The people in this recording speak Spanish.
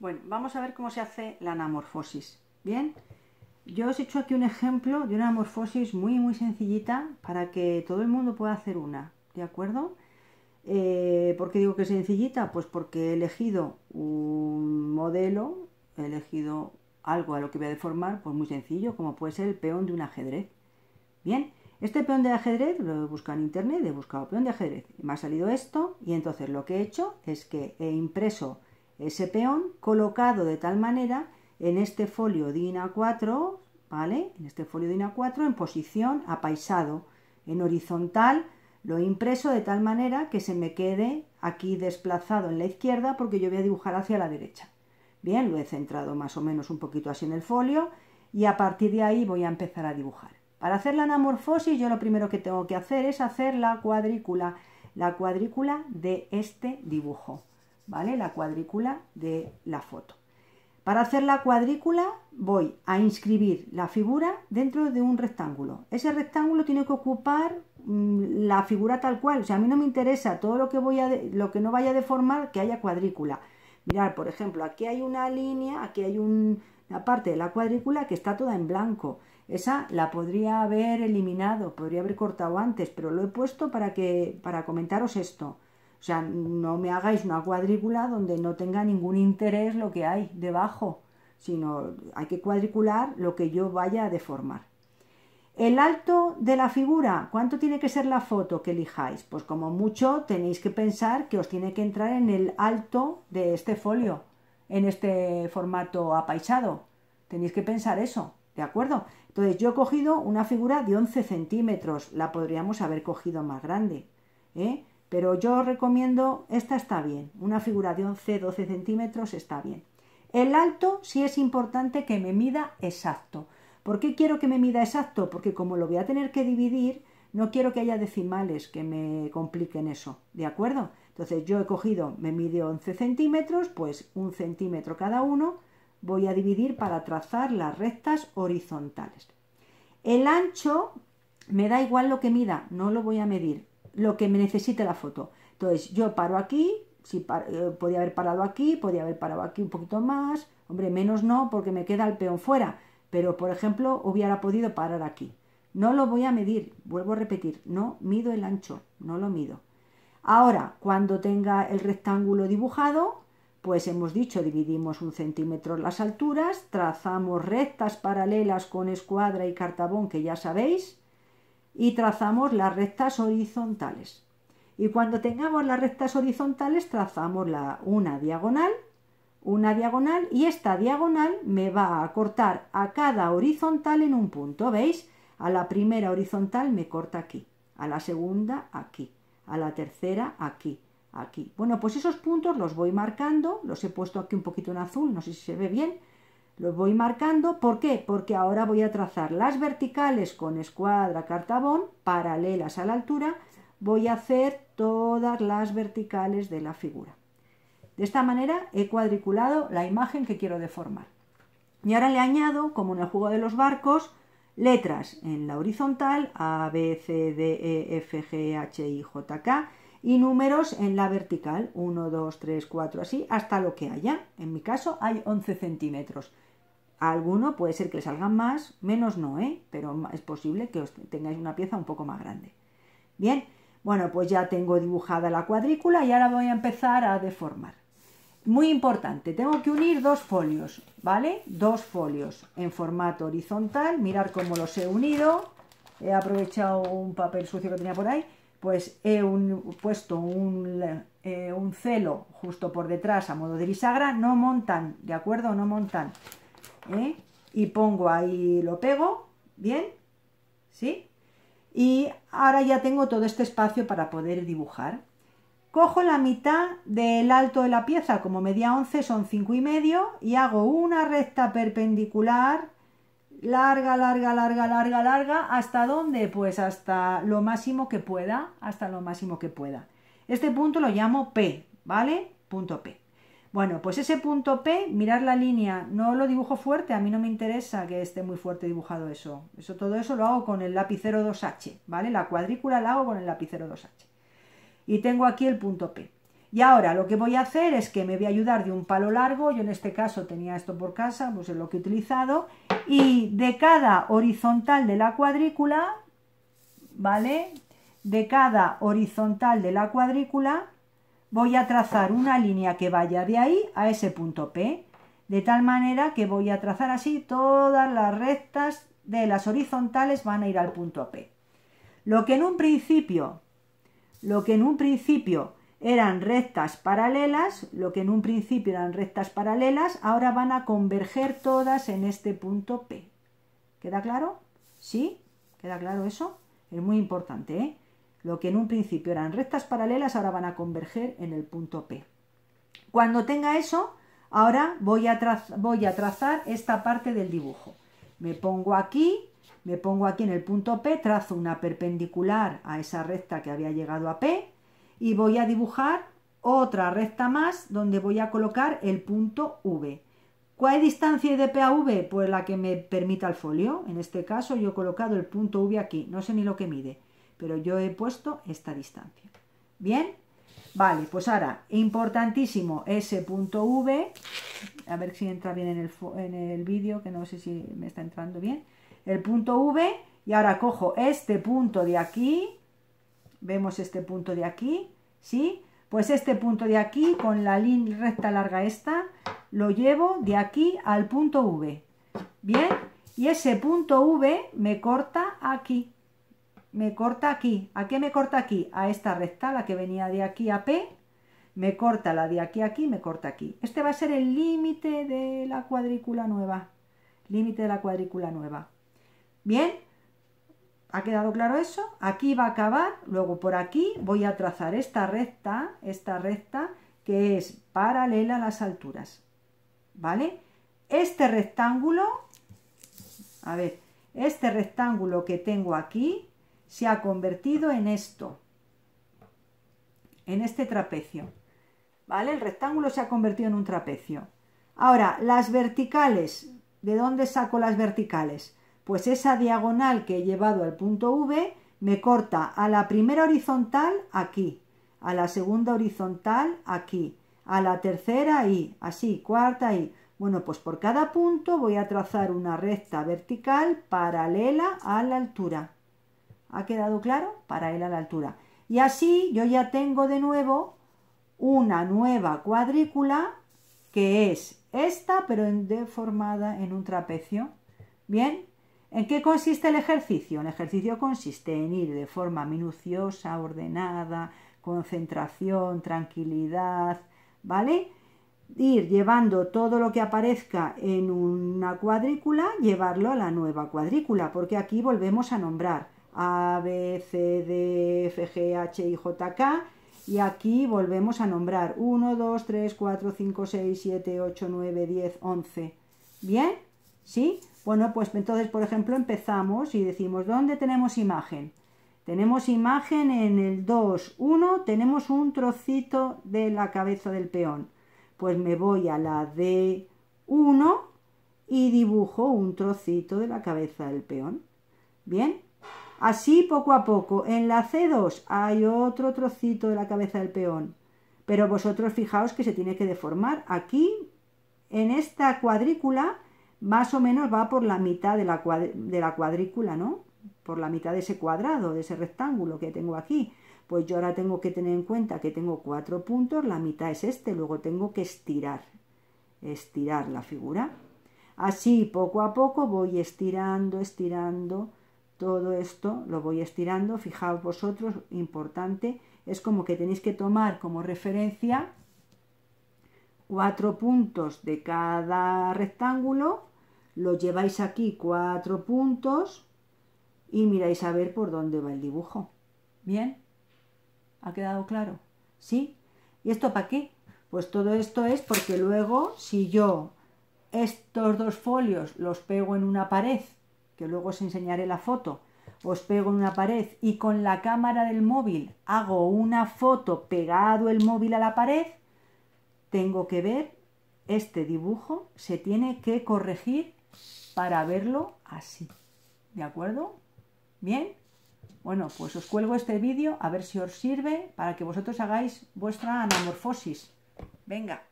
Bueno, vamos a ver cómo se hace la anamorfosis. Bien, yo os he hecho aquí un ejemplo de una anamorfosis muy, muy sencillita para que todo el mundo pueda hacer una, ¿de acuerdo? Eh, ¿Por qué digo que es sencillita? Pues porque he elegido un modelo, he elegido algo a lo que voy a deformar, pues muy sencillo, como puede ser el peón de un ajedrez. Bien, este peón de ajedrez lo he buscado en internet, he buscado peón de ajedrez, me ha salido esto, y entonces lo que he hecho es que he impreso ese peón colocado de tal manera en este folio DINA 4, ¿vale? En este folio DINA 4 en posición apaisado, en horizontal, lo he impreso de tal manera que se me quede aquí desplazado en la izquierda porque yo voy a dibujar hacia la derecha. Bien, lo he centrado más o menos un poquito así en el folio y a partir de ahí voy a empezar a dibujar. Para hacer la anamorfosis yo lo primero que tengo que hacer es hacer la cuadrícula, la cuadrícula de este dibujo. ¿vale? La cuadrícula de la foto. Para hacer la cuadrícula voy a inscribir la figura dentro de un rectángulo. Ese rectángulo tiene que ocupar mm, la figura tal cual. O sea, a mí no me interesa todo lo que, voy a lo que no vaya a deformar que haya cuadrícula. Mirad, por ejemplo, aquí hay una línea, aquí hay una parte de la cuadrícula que está toda en blanco. Esa la podría haber eliminado, podría haber cortado antes, pero lo he puesto para, que, para comentaros esto. O sea, no me hagáis una cuadrícula donde no tenga ningún interés lo que hay debajo, sino hay que cuadricular lo que yo vaya a deformar. El alto de la figura, ¿cuánto tiene que ser la foto que elijáis? Pues como mucho tenéis que pensar que os tiene que entrar en el alto de este folio, en este formato apaisado. Tenéis que pensar eso, ¿de acuerdo? Entonces yo he cogido una figura de 11 centímetros, la podríamos haber cogido más grande. ¿eh? Pero yo recomiendo, esta está bien, una figura de 11-12 centímetros está bien. El alto sí es importante que me mida exacto. ¿Por qué quiero que me mida exacto? Porque como lo voy a tener que dividir, no quiero que haya decimales que me compliquen eso, ¿de acuerdo? Entonces yo he cogido, me mide 11 centímetros, pues un centímetro cada uno, voy a dividir para trazar las rectas horizontales. El ancho me da igual lo que mida, no lo voy a medir lo que me necesite la foto. Entonces yo paro aquí, si eh, podía haber parado aquí, podía haber parado aquí un poquito más, hombre, menos no porque me queda el peón fuera, pero por ejemplo hubiera podido parar aquí. No lo voy a medir, vuelvo a repetir, no mido el ancho, no lo mido. Ahora, cuando tenga el rectángulo dibujado, pues hemos dicho, dividimos un centímetro las alturas, trazamos rectas paralelas con escuadra y cartabón, que ya sabéis, y trazamos las rectas horizontales. Y cuando tengamos las rectas horizontales trazamos la, una diagonal, una diagonal y esta diagonal me va a cortar a cada horizontal en un punto, ¿veis? A la primera horizontal me corta aquí, a la segunda aquí, a la tercera aquí, aquí. Bueno, pues esos puntos los voy marcando, los he puesto aquí un poquito en azul, no sé si se ve bien, lo voy marcando, ¿por qué? Porque ahora voy a trazar las verticales con escuadra cartabón paralelas a la altura, voy a hacer todas las verticales de la figura. De esta manera he cuadriculado la imagen que quiero deformar. Y ahora le añado, como en el juego de los barcos, letras en la horizontal A, B, C, D, E, F, G, H, I, J, K y números en la vertical 1, 2, 3, 4, así hasta lo que haya. En mi caso hay 11 centímetros alguno puede ser que salgan más, menos no, ¿eh? pero es posible que os tengáis una pieza un poco más grande. Bien, bueno, pues ya tengo dibujada la cuadrícula y ahora voy a empezar a deformar. Muy importante, tengo que unir dos folios, ¿vale? Dos folios en formato horizontal, mirar cómo los he unido. He aprovechado un papel sucio que tenía por ahí, pues he puesto un, eh, un celo justo por detrás a modo de bisagra, no montan, ¿de acuerdo? No montan ¿eh? y pongo ahí, lo pego, ¿bien? ¿Sí? Y ahora ya tengo todo este espacio para poder dibujar. Cojo la mitad del alto de la pieza, como media 11 son 5 y medio, y hago una recta perpendicular larga, larga, larga, larga, larga, ¿hasta dónde? Pues hasta lo máximo que pueda, hasta lo máximo que pueda. Este punto lo llamo P, ¿vale? Punto P. Bueno, pues ese punto P, mirar la línea, no lo dibujo fuerte, a mí no me interesa que esté muy fuerte dibujado eso. Eso todo eso lo hago con el lapicero 2H, ¿vale? La cuadrícula la hago con el lapicero 2H. Y tengo aquí el punto P. Y ahora lo que voy a hacer es que me voy a ayudar de un palo largo, yo en este caso tenía esto por casa, pues es lo que he utilizado, y de cada horizontal de la cuadrícula, ¿vale? De cada horizontal de la cuadrícula voy a trazar una línea que vaya de ahí a ese punto P, de tal manera que voy a trazar así todas las rectas de las horizontales van a ir al punto P. Lo que en un principio, lo que en un principio eran rectas paralelas, lo que en un principio eran rectas paralelas, ahora van a converger todas en este punto P. ¿Queda claro? ¿Sí? ¿Queda claro eso? Es muy importante, ¿eh? Lo que en un principio eran rectas paralelas ahora van a converger en el punto P. Cuando tenga eso, ahora voy a, trazar esta parte del dibujo. Me pongo aquí, me pongo aquí en el punto P, trazo una perpendicular a esa recta que había llegado a P y voy a dibujar otra recta más donde voy a colocar el punto V. ¿Cuál distancia de P a V? Pues la que me permita el folio. En este caso yo he colocado el punto V aquí, no sé ni lo que mide pero yo he puesto esta distancia. ¿Bien? Vale, pues ahora, importantísimo, ese punto V. a ver si entra bien en el, en el vídeo, que no sé si me está entrando bien, el punto V, y ahora cojo este punto de aquí, vemos este punto de aquí, ¿sí? Pues este punto de aquí, con la línea recta larga esta, lo llevo de aquí al punto V, ¿bien? Y ese punto V me corta aquí, me corta aquí. ¿A qué me corta aquí? A esta recta, la que venía de aquí a P, me corta la de aquí a aquí, me corta aquí. Este va a ser el límite de la cuadrícula nueva. Límite de la cuadrícula nueva. Bien, ¿ha quedado claro eso? Aquí va a acabar, luego por aquí voy a trazar esta recta, esta recta que es paralela a las alturas. ¿Vale? Este rectángulo, a ver, este rectángulo que tengo aquí, se ha convertido en esto, en este trapecio. ¿Vale? El rectángulo se ha convertido en un trapecio. Ahora, las verticales. ¿De dónde saco las verticales? Pues esa diagonal que he llevado al punto V me corta a la primera horizontal aquí, a la segunda horizontal aquí, a la tercera y así, cuarta y. Bueno, pues por cada punto voy a trazar una recta vertical paralela a la altura. ¿Ha quedado claro? Para él a la altura. Y así yo ya tengo de nuevo una nueva cuadrícula que es esta, pero deformada en un trapecio. ¿Bien? ¿En qué consiste el ejercicio? El ejercicio consiste en ir de forma minuciosa, ordenada, concentración, tranquilidad, ¿vale? Ir llevando todo lo que aparezca en una cuadrícula, llevarlo a la nueva cuadrícula, porque aquí volvemos a nombrar a, B, C, D, F, G, H, I, J, K. Y aquí volvemos a nombrar 1, 2, 3, 4, 5, 6, 7, 8, 9, 10, 11. ¿Bien? ¿Sí? Bueno, pues entonces, por ejemplo, empezamos y decimos, ¿dónde tenemos imagen? Tenemos imagen en el 2, 1, tenemos un trocito de la cabeza del peón. Pues me voy a la D1 y dibujo un trocito de la cabeza del peón. ¿Bien? Así poco a poco, en la C2 hay otro trocito de la cabeza del peón, pero vosotros fijaos que se tiene que deformar. Aquí, en esta cuadrícula, más o menos va por la mitad de la, cuadrícula, ¿no? Por la mitad de ese cuadrado, de ese rectángulo que tengo aquí. Pues yo ahora tengo que tener en cuenta que tengo cuatro puntos, la mitad es este, luego tengo que estirar, estirar la figura. Así, poco a poco, voy estirando, estirando, todo esto lo voy estirando, fijaos vosotros, importante, es como que tenéis que tomar como referencia cuatro puntos de cada rectángulo, lo lleváis aquí cuatro puntos y miráis a ver por dónde va el dibujo. ¿Bien? ¿Ha quedado claro? ¿Sí? ¿Y esto para qué? Pues todo esto es porque luego si yo estos dos folios los pego en una pared que luego os enseñaré la foto, os pego en una pared y con la cámara del móvil hago una foto pegado el móvil a la pared, tengo que ver este dibujo, se tiene que corregir para verlo así. ¿De acuerdo? ¿Bien? Bueno, pues os cuelgo este vídeo a ver si os sirve para que vosotros hagáis vuestra anamorfosis. Venga.